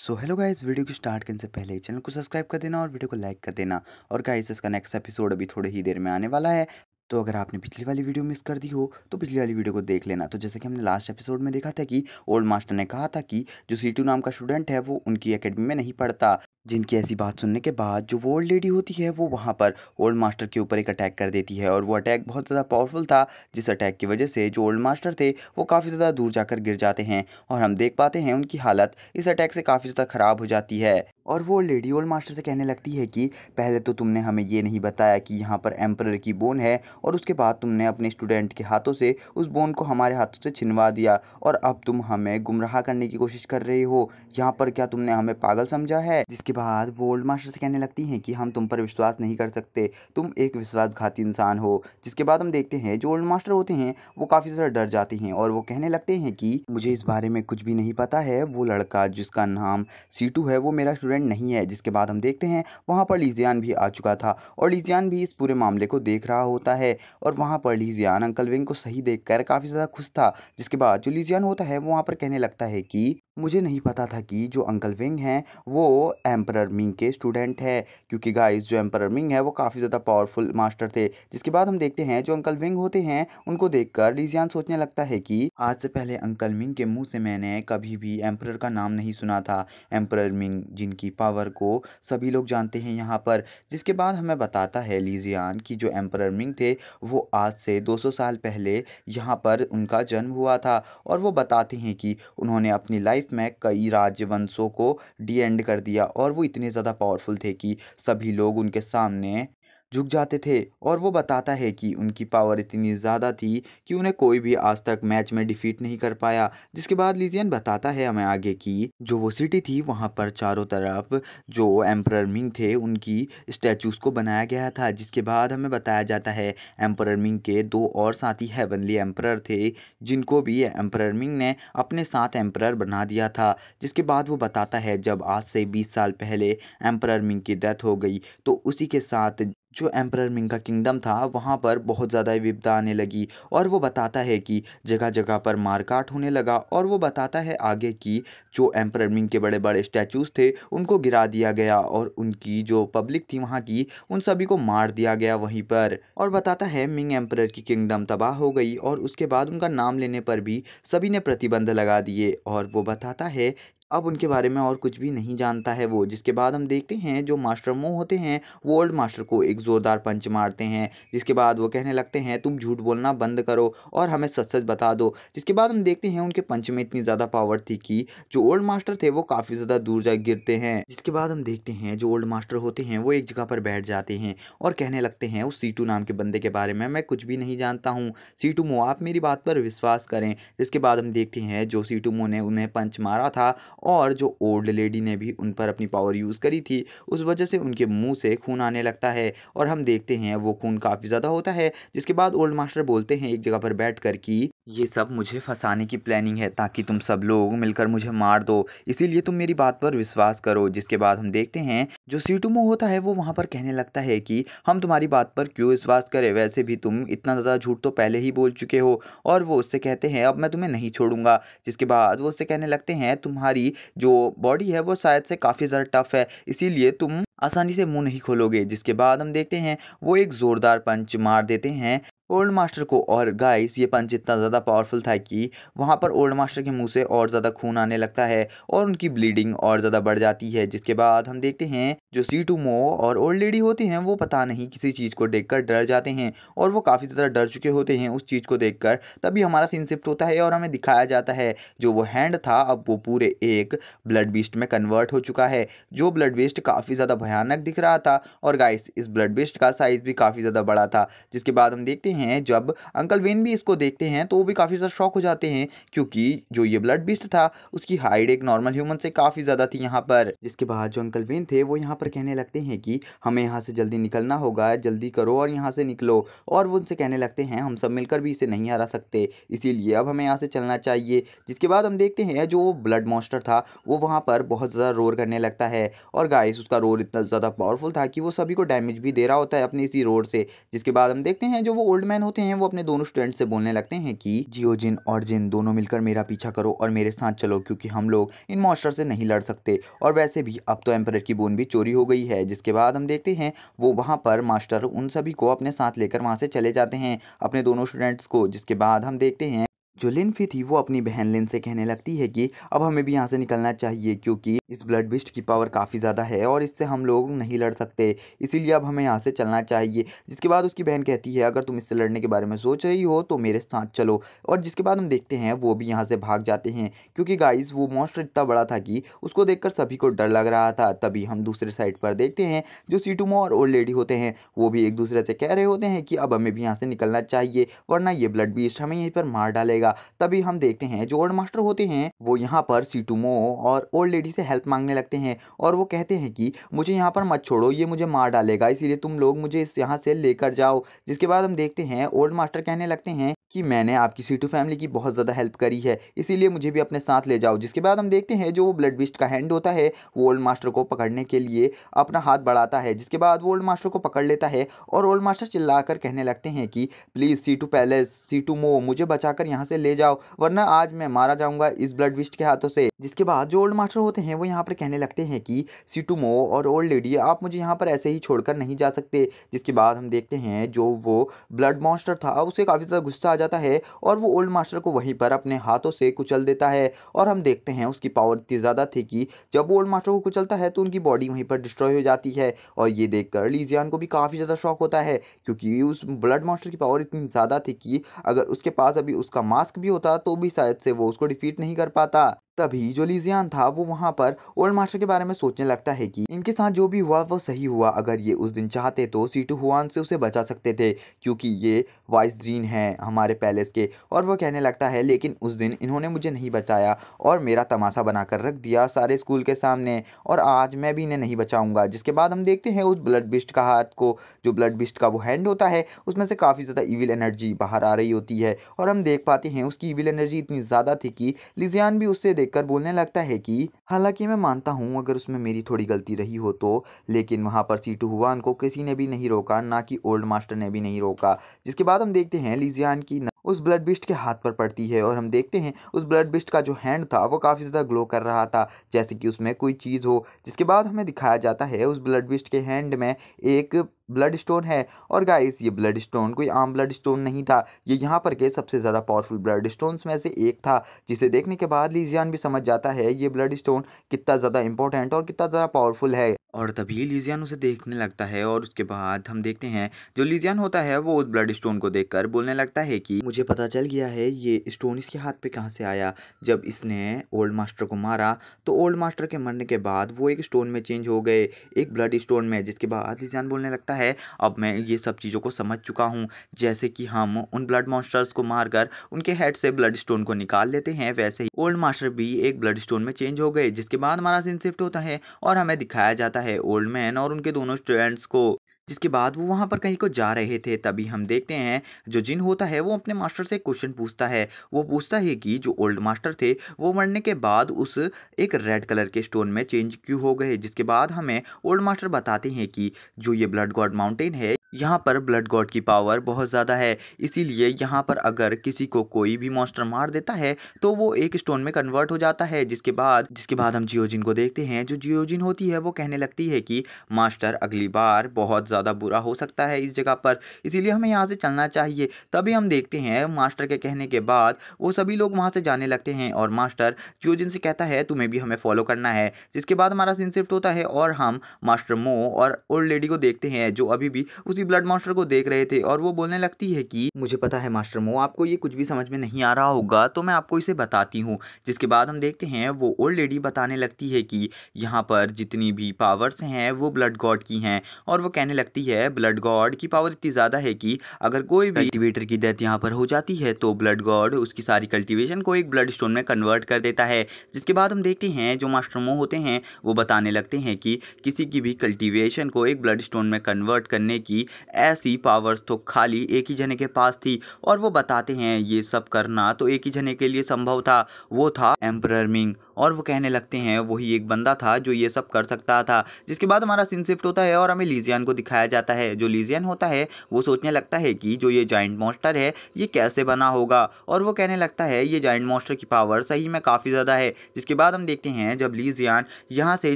सो hello guys video को start करने से पहले चैनल को सब्सक्राइब कर देना और वीडियो को लाइक कर देना और गाइस इसका नेक्स्ट एपिसोड अभी थोड़ी ही देर में आने वाला है तो अगर आपने पिछली वाली वीडियो मिस कर दी हो तो पिछली वाली वीडियो को देख लेना तो जैसे कि हमने लास्ट एपिसोड में देखा था कि ओल्ड मास्टर ने कहा था कि जो सी नाम का स्टूडेंट है वो उनकी अकेडमी में नहीं पढ़ता जिनकी ऐसी बात सुनने के बाद जो वो ओल्ड लेडी होती है वो वहाँ पर ओल्ड मास्टर के ऊपर एक अटैक कर देती है और वो अटैक बहुत ज़्यादा पावरफुल था जिस अटैक की वजह से जो ओल्ड मास्टर थे वो काफ़ी ज़्यादा दूर जाकर गिर जाते हैं और हम देख पाते हैं उनकी हालत इस अटैक से काफ़ी ज़्यादा ख़राब हो जाती है और वो लेडी ओल्ड मास्टर से कहने लगती है कि पहले तो तुमने हमें ये नहीं बताया कि यहाँ पर एम्पर की बोन है और उसके बाद तुमने अपने स्टूडेंट के हाथों से उस बोन को हमारे हाथों से छिनवा दिया और अब तुम हमें गुमराह करने की कोशिश कर रहे हो यहाँ पर क्या तुमने हमें पागल समझा है जिसके बाद वो ओल्ड मास्टर से कहने लगती हैं कि हम तुम पर विश्वास नहीं कर सकते तुम एक विश्वासघाती इंसान हो जिसके बाद हम देखते हैं जो ओल्ड मास्टर होते हैं वो काफ़ी ज़्यादा डर जाते हैं और वो कहने लगते हैं कि मुझे इस बारे में कुछ भी नहीं पता है वो लड़का जिसका नाम सीटू है वो मेरा स्टूडेंट नहीं है जिसके बाद हम देखते हैं वहाँ पर लीजियान भी आ चुका था और लीजियान भी इस पूरे मामले को देख रहा होता है और वहाँ पर लीजियान अंकल विंग को सही कर काफ़ी ज़्यादा खुश था जिसके बाद जो लीजियान होता है वो वहाँ पर कहने लगता है कि मुझे नहीं पता था कि जो अंकल विंग हैं वो एम एम्पर मिंग के स्टूडेंट है क्योंकि गाइस जो एम्परर मिंग है वो काफ़ी ज़्यादा पावरफुल मास्टर थे जिसके बाद हम देखते हैं जो अंकल विंग होते हैं उनको कर लीजियान सोचने लगता है कि आज से पहले अंकल मिंग के मुँह से मैंने कभी भी एम्परर का नाम नहीं सुना था एम्परर मिंग जिनकी पावर को सभी लोग जानते हैं यहाँ पर जिसके बाद हमें बताता है लीजियान कि जो एम्परर मिंग थे वो आज से 200 साल पहले यहाँ पर उनका जन्म हुआ था और वो बताते हैं कि उन्होंने अपनी लाइफ में कई राजवंशों को डी एंड कर दिया और और वो इतने ज़्यादा पावरफुल थे कि सभी लोग उनके सामने झुक जाते थे और वो बताता है कि उनकी पावर इतनी ज़्यादा थी कि उन्हें कोई भी आज तक मैच में डिफीट नहीं कर पाया जिसके बाद लीजियन बताता है हमें आगे की जो वो सिटी थी वहाँ पर चारों तरफ जो एम्पर मिंग थे उनकी स्टैचूज को बनाया गया था जिसके बाद हमें बताया जाता है एम्पर मिंग के दो और साथी हेवनली एम्पर थे जिनको भी एम्पर मिंग ने अपने साथ एम्पर बना दिया था जिसके बाद वो बताता है जब आज से बीस साल पहले एम्पर मिंग की डेथ हो गई तो उसी के साथ जो एम्पर मिंग का किंगडम था वहाँ पर बहुत ज़्यादा विपदा आने लगी और वो बताता है कि जगह जगह पर मारकाट होने लगा और वो बताता है आगे कि जो एम्पर मिंग के बड़े बड़े स्टैचूज़ थे उनको गिरा दिया गया और उनकी जो पब्लिक थी वहाँ की उन सभी को मार दिया गया वहीं पर और बताता है मिंग एम्पर की किंगडम तबाह हो गई और उसके बाद उनका नाम लेने पर भी सभी ने प्रतिबंध लगा दिए और वो बताता है अब उनके बारे में और कुछ भी नहीं जानता है वो जिसके बाद हम देखते हैं जो मास्टर मोह होते हैं वो ओल्ड मास्टर को एक ज़ोरदार पंच मारते हैं जिसके बाद वो कहने लगते हैं तुम झूठ बोलना बंद करो और हमें सच सच बता दो जिसके बाद हम देखते हैं उनके पंच में इतनी ज़्यादा पावर थी कि जो ओल्ड मास्टर थे वो काफ़ी ज़्यादा दूर जा गिरते हैं जिसके बाद हम देखते हैं जो ओल्ड मास्टर होते हैं वो एक जगह पर बैठ जाते हैं और कहने लगते हैं उस सीटू नाम के बंदे के बारे में मैं कुछ भी नहीं जानता हूँ सीटू मोह आप मेरी बात पर विश्वास करें जिसके बाद हम देखते हैं जो सीटू मोह ने उन्हें पंच मारा था और जो ओल्ड लेडी ने भी उन पर अपनी पावर यूज़ करी थी उस वजह से उनके मुंह से खून आने लगता है और हम देखते हैं वो खून काफ़ी ज़्यादा होता है जिसके बाद ओल्ड मास्टर बोलते हैं एक जगह पर बैठ कर कि ये सब मुझे फंसाने की प्लानिंग है ताकि तुम सब लोग मिलकर मुझे मार दो इसीलिए तुम मेरी बात पर विश्वास करो जिसके बाद हम देखते हैं जो सीटूमो होता है वो वहाँ पर कहने लगता है कि हम तुम्हारी बात पर क्यों विश्वास करें वैसे भी तुम इतना ज़्यादा झूठ तो पहले ही बोल चुके हो और वो उससे कहते हैं अब मैं तुम्हें नहीं छोड़ूंगा जिसके बाद वो उससे कहने लगते हैं तुम्हारी तुम्हारी जो बॉडी है वो शायद से काफ़ी ज़्यादा टफ है इसीलिए तुम आसानी से मुंह नहीं खोलोगे जिसके बाद हम देखते हैं वो एक ज़ोरदार पंच मार देते हैं ओल्ड मास्टर को और गाइस ये पंच इतना ज़्यादा पावरफुल था कि वहाँ पर ओल्ड मास्टर के मुंह से और ज़्यादा खून आने लगता है और उनकी ब्लीडिंग और ज़्यादा बढ़ जाती है जिसके बाद हम देखते हैं जो सी टू मो और ओल्ड लेडी होते हैं वो पता नहीं किसी चीज़ को देख कर डर जाते हैं और वो काफ़ी ज़्यादा डर चुके होते हैं उस चीज़ को देख कर तभी हमारा सीन शिफ्ट होता है और हमें दिखाया जाता है जो वो हैंड था अब वो पूरे एक ब्लड बीस्ट में कन्वर्ट हो चुका है जो ब्लड बीस्ट काफ़ी ज़्यादा भयानक दिख रहा था और गाइस इस ब्लड बीस्ट का साइज़ भी काफ़ी ज़्यादा बड़ा था जिसके बाद हम देखते हैं हैं जब अंकल वेन भी इसको देखते हैं तो वो भी काफ़ी ज़्यादा शौक हो जाते हैं क्योंकि जो ये ब्लड बीस्ट था उसकी हाइट एक नॉर्मल ह्यूमन से काफ़ी ज़्यादा थी यहाँ पर जिसके बाद जो अंकल वेन थे वो यहाँ पर कहने लगते हैं कि हमें यहाँ से जल्दी निकलना होगा जल्दी करो और यहाँ से निकलो और वो उनसे कहने लगते हैं हम सब मिलकर भी इसे नहीं हरा सकते इसीलिए अब हमें यहाँ से चलना चाहिए जिसके बाद हम देखते हैं जो ब्लड मॉन्स्टर था वो वहाँ पर बहुत ज़्यादा रोर करने लगता है और गाइस उसका रोर इतना ज़्यादा पावरफुल था कि वो सभी को डैमेज भी दे रहा होता है अपने इसी रोड से जिसके बाद हम देखते हैं जो वो ओल्ड बैटमैन होते हैं वो अपने दोनों स्टूडेंट से बोलने लगते हैं कि जियो जिन और जिन दोनों मिलकर मेरा पीछा करो और मेरे साथ चलो क्योंकि हम लोग इन मॉस्टर से नहीं लड़ सकते और वैसे भी अब तो एम्पर की बोन भी चोरी हो गई है जिसके बाद हम देखते हैं वो वहाँ पर मास्टर उन सभी को अपने साथ लेकर वहाँ से चले जाते हैं अपने दोनों स्टूडेंट्स को जिसके बाद हम देखते हैं जो लिनफी थी वो अपनी बहन लिन से कहने लगती है कि अब हमें भी यहाँ से निकलना चाहिए क्योंकि इस ब्लड बिस्ट की पावर काफ़ी ज़्यादा है और इससे हम लोग नहीं लड़ सकते इसीलिए अब हमें यहाँ से चलना चाहिए जिसके बाद उसकी बहन कहती है अगर तुम इससे लड़ने के बारे में सोच रही हो तो मेरे साथ चलो और जिसके बाद हम देखते हैं वो भी यहाँ से भाग जाते हैं क्योंकि गाइस वो मॉन्स्टर इतना बड़ा था कि उसको देख सभी को डर लग रहा था तभी हम दूसरे साइड पर देखते हैं जो सीटूमो और ओल्ड लेडी होते हैं वो भी एक दूसरे से कह रहे होते हैं कि अब हमें भी यहाँ से निकलना चाहिए वरना ये ब्लड बीस्ट हमें यहीं पर मार डालेगा मिलेगा तभी हम देखते हैं जो ओल्ड मास्टर होते हैं वो यहाँ पर सीटूमो और ओल्ड लेडी से हेल्प मांगने लगते हैं और वो कहते हैं कि मुझे यहाँ पर मत छोड़ो ये मुझे मार डालेगा इसीलिए तुम लोग मुझे इस यहाँ से लेकर जाओ जिसके बाद हम देखते हैं ओल्ड मास्टर कहने लगते हैं कि मैंने आपकी सीटू फैमिली की बहुत ज़्यादा हेल्प करी है इसीलिए मुझे भी अपने साथ ले जाओ जिसके बाद हम देखते हैं जो वो ब्लड बिस्ट का हैंड होता है वो ओल्ड मास्टर को पकड़ने के लिए अपना हाथ बढ़ाता है जिसके बाद वो ओल्ड मास्टर को पकड़ लेता है और ओल्ड मास्टर चिल्लाकर कहने लगते हैं कि प्लीज़ सीटू पैलेस सीटू मो मुझे बचाकर यहाँ से ले जाओ वरना आज मैं मारा जाऊंगा इस ब्लड विस्ट के हाथों से जिसके बाद जो ओल्ड मास्टर होते हैं वो यहाँ पर कहने लगते हैं कि सीटूमो और ओल्ड लेडी आप मुझे यहाँ पर ऐसे ही छोड़कर नहीं जा सकते जिसके बाद हम देखते हैं जो वो ब्लड मास्टर था उसे काफ़ी ज़्यादा गुस्सा आ जाता है और वो ओल्ड मास्टर को वहीं पर अपने हाथों से कुचल देता है और हम देखते हैं उसकी पावर इतनी ज़्यादा थी कि जब वो ओल्ड मास्टर को कुचलता है तो उनकी बॉडी वहीं पर डिस्ट्रॉय हो जाती है और ये देखकर लीजियान को भी काफ़ी ज़्यादा शौक होता है क्योंकि उस ब्लड मास्टर की पावर इतनी ज़्यादा थी कि अगर उसके पास अभी उसका मास्क भी होता तो भी शायद से वो उसको डिफीट नहीं कर पाता तभी जो लीजियान था वो वहाँ पर ओल्ड मास्टर के बारे में सोचने लगता है कि इनके साथ जो भी हुआ वो सही हुआ अगर ये उस दिन चाहते तो सीटू हुआन से उसे बचा सकते थे क्योंकि ये वाइस ड्रीन है हमारे पैलेस के और वो कहने लगता है लेकिन उस दिन इन्होंने मुझे नहीं बचाया और मेरा तमाशा बनाकर रख दिया सारे स्कूल के सामने और आज मैं भी इन्हें नहीं बचाऊँगा जिसके बाद हम देखते हैं उस ब्लड बिस्ट का हाथ को जो ब्लड बिस्ट का वो हैंड होता है उसमें से काफ़ी ज़्यादा ईविल एनर्जी बाहर आ रही होती है और हम देख पाते हैं उसकी ईविल एनर्जी इतनी ज़्यादा थी कि लिजियान भी उससे देख देखकर बोलने लगता है कि हालांकि मैं मानता हूं अगर उसमें मेरी थोड़ी गलती रही हो तो लेकिन वहां पर सीटू हुआ को किसी ने भी नहीं रोका ना कि ओल्ड मास्टर ने भी नहीं रोका जिसके बाद हम देखते हैं लीजियान की उस ब्लड बिस्ट के हाथ पर पड़ती है और हम देखते हैं उस ब्लड बिस्ट का जो हैंड था वो काफ़ी ज़्यादा ग्लो कर रहा था जैसे कि उसमें कोई चीज़ हो जिसके बाद हमें दिखाया जाता है उस ब्लड बिस्ट के हैंड में एक ब्लड स्टोन है और गाइस ये ब्लड स्टोन कोई आम ब्लड स्टोन नहीं था ये यहाँ पर के सबसे ज़्यादा पावरफुल ब्लड स्टोन्स में से एक था जिसे देखने के बाद लीजियान भी समझ जाता है ये ब्लड स्टोन कितना ज़्यादा इंपॉर्टेंट और कितना ज़्यादा पावरफुल है और तभी लीजियान उसे देखने लगता है और उसके बाद हम देखते हैं जो लीजियान होता है वो उस ब्लड स्टोन को देख बोलने लगता है कि मुझे पता चल गया है ये स्टोन इसके हाथ पे कहाँ से आया जब इसने ओल्ड मास्टर को मारा तो ओल्ड मास्टर के मरने के बाद वो एक स्टोन में चेंज हो गए एक ब्लड स्टोन में जिसके बाद लिजान बोलने लगता है अब मैं ये सब चीज़ों को समझ चुका हूँ जैसे कि हम उन ब्लड मॉन्स्टर्स को मारकर उनके हेड से ब्लड स्टोन को निकाल लेते हैं वैसे ही ओल्ड मास्टर भी एक ब्लड स्टोन में चेंज हो गए जिसके बाद हमारा सीन शिफ्ट होता है और हमें दिखाया जाता है ओल्ड मैन और उनके दोनों स्टूडेंट्स को जिसके बाद वो वहाँ पर कहीं को जा रहे थे तभी हम देखते हैं जो जिन होता है वो अपने मास्टर से क्वेश्चन पूछता है वो पूछता है कि जो ओल्ड मास्टर थे वो मरने के बाद उस एक रेड कलर के स्टोन में चेंज क्यों हो गए जिसके बाद हमें ओल्ड मास्टर बताते हैं कि जो ये ब्लड गॉड माउंटेन है यहाँ पर ब्लड गॉड की पावर बहुत ज़्यादा है इसीलिए यहाँ पर अगर किसी को कोई भी मॉन्स्टर मार देता है तो वो एक स्टोन में कन्वर्ट हो जाता है जिसके बाद जिसके बाद हम जियोजिन को देखते हैं जो जियोजिन होती है वो कहने लगती है कि मास्टर अगली बार बहुत ज़्यादा बुरा हो सकता है इस जगह पर इसीलिए हमें यहाँ से चलना चाहिए तभी हम देखते हैं मास्टर के कहने के बाद वो सभी लोग वहाँ से जाने लगते हैं और मास्टर जियोजिन से कहता है तुम्हें भी हमें फॉलो करना है जिसके बाद हमारा सीन शिफ्ट होता है और हम मास्टर मो और ओल्ड लेडी को देखते हैं जो अभी भी उस उसी ब्लड मास्टर को देख रहे थे और वो बोलने लगती है कि मुझे पता है मास्टर मो आपको ये कुछ भी समझ में नहीं आ रहा होगा तो मैं आपको इसे बताती हूँ जिसके बाद हम देखते हैं वो ओल्ड लेडी बताने लगती है कि यहाँ पर जितनी भी पावर्स हैं वो ब्लड गॉड की हैं और वो कहने लगती है ब्लड गॉड की पावर इतनी ज़्यादा है कि अगर कोई भी कल्टिवेटर की डेथ यहाँ पर हो जाती है तो ब्लड गॉड उसकी सारी कल्टिवेशन को एक ब्लड स्टोन में कन्वर्ट कर देता है जिसके बाद हम देखते हैं जो मास्टर मो होते हैं वो बताने लगते हैं कि किसी की भी कल्टिवेशन को एक ब्लड स्टोन में कन्वर्ट करने की ऐसी पावर्स तो खाली एक ही जने के पास थी और वो बताते हैं ये सब करना तो एक ही जने के लिए संभव था वो था एम्प्रमिंग और वो कहने लगते हैं वही एक बंदा था जो ये सब कर सकता था जिसके बाद हमारा सीन शिफ्ट होता है और हमें लीजियन को दिखाया जाता है जो लीजियन होता है वो सोचने लगता है कि जो ये जॉइंट मॉन्स्टर है ये कैसे बना होगा और वो कहने लगता है ये जॉइंट मॉन्स्टर की पावर सही में काफ़ी ज़्यादा है जिसके बाद हम देखते हैं जब लीजियान यहाँ से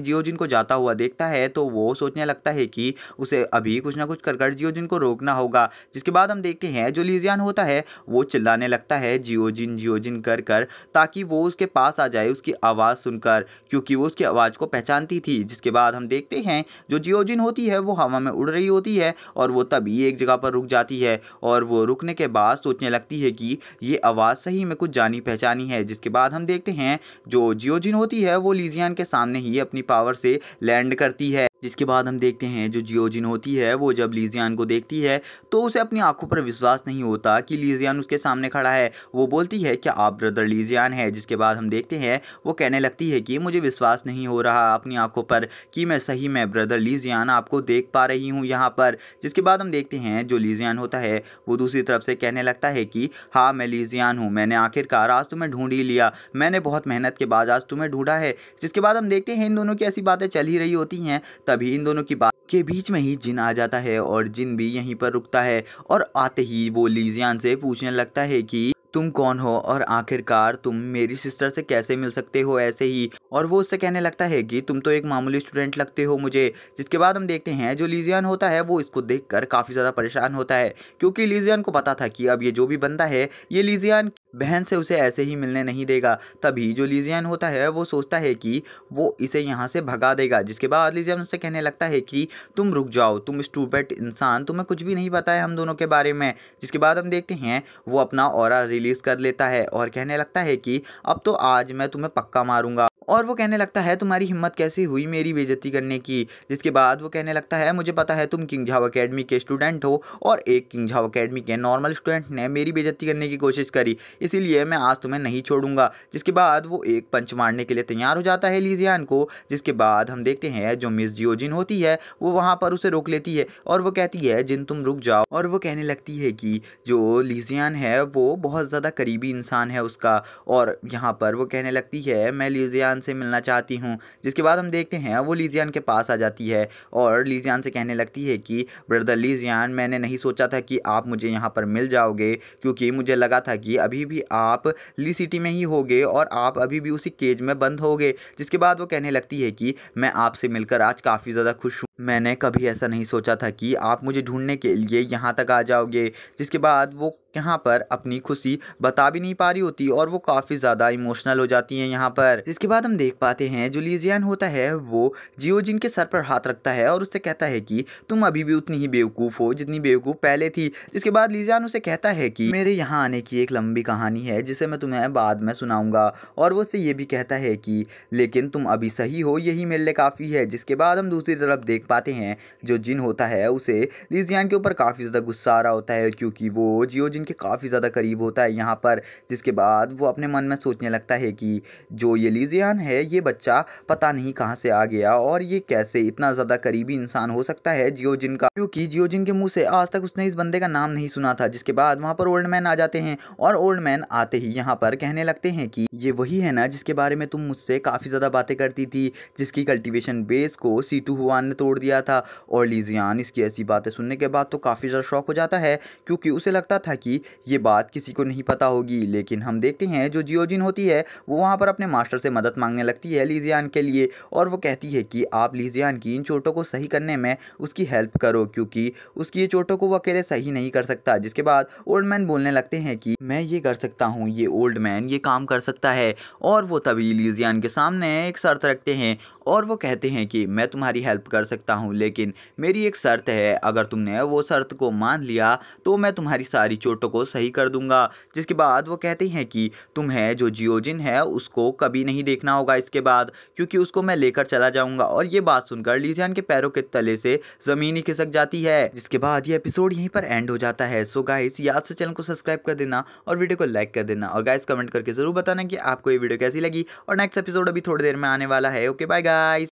जियोजिन को जाता हुआ देखता है तो वो सोचने लगता है कि उसे अभी कुछ ना कुछ कर कर जियोजिन को रोकना होगा जिसके बाद हम देखते हैं जो लीजियान होता है वो चिल्लाने लगता है जियोजिन जियोजिन कर कर ताकि वो उसके पास आ जाए उसकी आवाज़ सुनकर क्योंकि वो उसकी आवाज़ को पहचानती थी जिसके बाद हम देखते हैं जो जियोजिन होती है वो हवा में उड़ रही होती है और वो तभी एक जगह पर रुक जाती है और वो रुकने के बाद सोचने लगती है कि ये आवाज़ सही में कुछ जानी पहचानी है जिसके बाद हम देखते हैं जो जियोजिन होती है वो लीजियान के सामने ही अपनी पावर से लैंड करती है जिसके बाद हम देखते हैं जो जियोजिन होती है वो जब लीजियान को देखती है तो उसे अपनी आंखों पर विश्वास नहीं होता कि लीजियान उसके सामने खड़ा है वो बोलती है कि आप ब्रदर लीजियान है जिसके बाद हम देखते हैं वो कहने लगती है कि मुझे विश्वास नहीं हो रहा अपनी आंखों पर कि मैं सही मैं ब्रदर लीजियान आपको देख पा रही हूँ यहाँ पर जिसके बाद हम देखते हैं जो लीजियान होता है वो दूसरी तरफ से कहने लगता है कि हाँ मैं लीजियान हूँ मैंने आखिरकार आज तुम्हें ढूंढ ही लिया मैंने बहुत मेहनत के बाद आज तुम्हें ढूंढा है जिसके बाद हम देखते हैं इन दोनों की ऐसी बातें चल ही रही होती हैं तभी इन दोनों की बात के बीच में ही जिन आ जाता है और जिन भी यहीं पर रुकता है और आते ही वो लीजियान से पूछने लगता है कि तुम कौन हो और आखिरकार तुम मेरी सिस्टर से कैसे मिल सकते हो ऐसे ही और वो उससे कहने लगता है कि तुम तो एक मामूली स्टूडेंट लगते हो मुझे जिसके बाद हम देखते हैं जो लीजियान होता है वो इसको देखकर काफ़ी ज़्यादा परेशान होता है क्योंकि लीजियान को पता था कि अब ये जो भी बंदा है ये लीजियान बहन से उसे ऐसे ही मिलने नहीं देगा तभी जो लीजियन होता है वो सोचता है कि वो इसे यहाँ से भगा देगा जिसके बाद लीजियन उससे कहने लगता है कि तुम रुक जाओ तुम स्टूपेट इंसान तुम्हें कुछ भी नहीं पता है हम दोनों के बारे में जिसके बाद हम देखते हैं वो अपना और रिलीज़ कर लेता है और कहने लगता है कि अब तो आज मैं तुम्हें पक्का मारूँगा और वो कहने लगता है तुम्हारी हिम्मत कैसे हुई मेरी बेजती करने की जिसके बाद वो कहने लगता है मुझे पता है तुम किंग झाव अकेडमी के स्टूडेंट हो और एक किंग झाव अकेडमी के नॉर्मल स्टूडेंट ने मेरी बेजती करने की कोशिश करी इसीलिए मैं आज तुम्हें नहीं छोड़ूंगा जिसके बाद वो एक पंच मारने के लिए तैयार हो जाता है लीजियान को जिसके बाद हम देखते हैं जो मिस जियोजिन होती है वो वहाँ पर उसे रोक लेती है और वो कहती है जिन तुम रुक जाओ और वो कहने लगती है कि जो लीजियान है वो बहुत ज़्यादा करीबी इंसान है उसका और यहाँ पर वो कहने लगती है मैं लीजियान लीजियान से मिलना चाहती हूँ जिसके बाद हम देखते हैं वो लीजियान के पास आ जाती है और लीजियान से कहने लगती है कि ब्रदर लीजियान मैंने नहीं सोचा था कि आप मुझे यहाँ पर मिल जाओगे क्योंकि मुझे लगा था कि अभी भी आप ली सिटी में ही होगे और आप अभी भी उसी केज में बंद होगे जिसके बाद वो कहने लगती है कि मैं आपसे मिलकर आज काफ़ी ज़्यादा खुश हूँ मैंने कभी ऐसा नहीं सोचा था कि आप मुझे ढूंढने के लिए यहाँ तक आ जाओगे जिसके बाद वो यहाँ पर अपनी खुशी बता भी नहीं पा रही होती और वो काफ़ी ज़्यादा इमोशनल हो जाती हैं यहाँ पर जिसके बाद हम देख पाते हैं जो लीजियान होता है वो जियोजिन के सर पर हाथ रखता है और उससे कहता है कि तुम अभी भी उतनी ही बेवकूफ़ हो जितनी बेवकूफ़ पहले थी जिसके बाद लीजियान उसे कहता है कि मेरे यहाँ आने की एक लंबी कहानी है जिसे मैं तुम्हें बाद में सुनाऊँगा और वो उससे ये भी कहता है कि लेकिन तुम अभी सही हो यही मेरे लिए काफ़ी है जिसके बाद हम दूसरी तरफ देख पाते हैं जो जिन होता है उसे लीजियान के ऊपर काफ़ी ज़्यादा गुस्सा आ रहा होता है क्योंकि वो जिन के काफ़ी ज़्यादा करीब होता है यहाँ पर जिसके बाद वो अपने मन में सोचने लगता है कि जो ये लीजियान है ये बच्चा पता नहीं कहाँ से आ गया और ये कैसे इतना ज़्यादा करीबी इंसान हो सकता है जिन का क्योंकि जिन के मुँह से आज तक उसने इस बंदे का नाम नहीं सुना था जिसके बाद वहाँ पर ओल्ड मैन आ जाते हैं और ओल्ड मैन आते ही यहाँ पर कहने लगते हैं कि ये वही है ना जिसके बारे में तुम मुझसे काफ़ी ज़्यादा बातें करती थी जिसकी कल्टीवेशन बेस को सीटू हुआ ने तोड़ छोड़ दिया था और लीजियान इसकी ऐसी बातें सुनने के बाद तो काफ़ी ज़्यादा शौक हो जाता है क्योंकि उसे लगता था कि ये बात किसी को नहीं पता होगी लेकिन हम देखते हैं जो जियोजिन होती है वो वहाँ पर अपने मास्टर से मदद मांगने लगती है लीजियान के लिए और वो कहती है कि आप लीजियान की इन चोटों को सही करने में उसकी हेल्प करो क्योंकि उसकी ये चोटों को वो अकेले सही नहीं कर सकता जिसके बाद ओल्ड मैन बोलने लगते हैं कि मैं ये कर सकता हूँ ये ओल्ड मैन ये काम कर सकता है और वो तभी लीजियान के सामने एक शर्त रखते हैं और वो कहते हैं कि मैं तुम्हारी हेल्प कर सकता सकता हूँ लेकिन मेरी एक शर्त है अगर तुमने वो शर्त को मान लिया तो मैं तुम्हारी सारी चोटों को सही कर दूंगा जिसके बाद वो कहते हैं कि तुम्हें जो जियोजिन है उसको कभी नहीं देखना होगा इसके बाद क्योंकि उसको मैं लेकर चला जाऊंगा और ये बात सुनकर लीजियन के पैरों के तले से ज़मीन ही खिसक जाती है जिसके बाद ये एपिसोड यहीं पर एंड हो जाता है सो गाइस याद से चैनल को सब्सक्राइब कर देना और वीडियो को लाइक कर देना और गाइस कमेंट करके ज़रूर बताना कि आपको ये वीडियो कैसी लगी और नेक्स्ट एपिसोड अभी थोड़ी देर में आने वाला है ओके बाय गाइस